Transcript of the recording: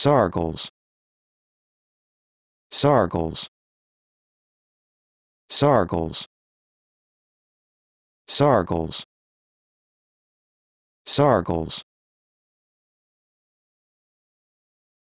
Sargles. Sargles. Sargles. Sargles. Sargles.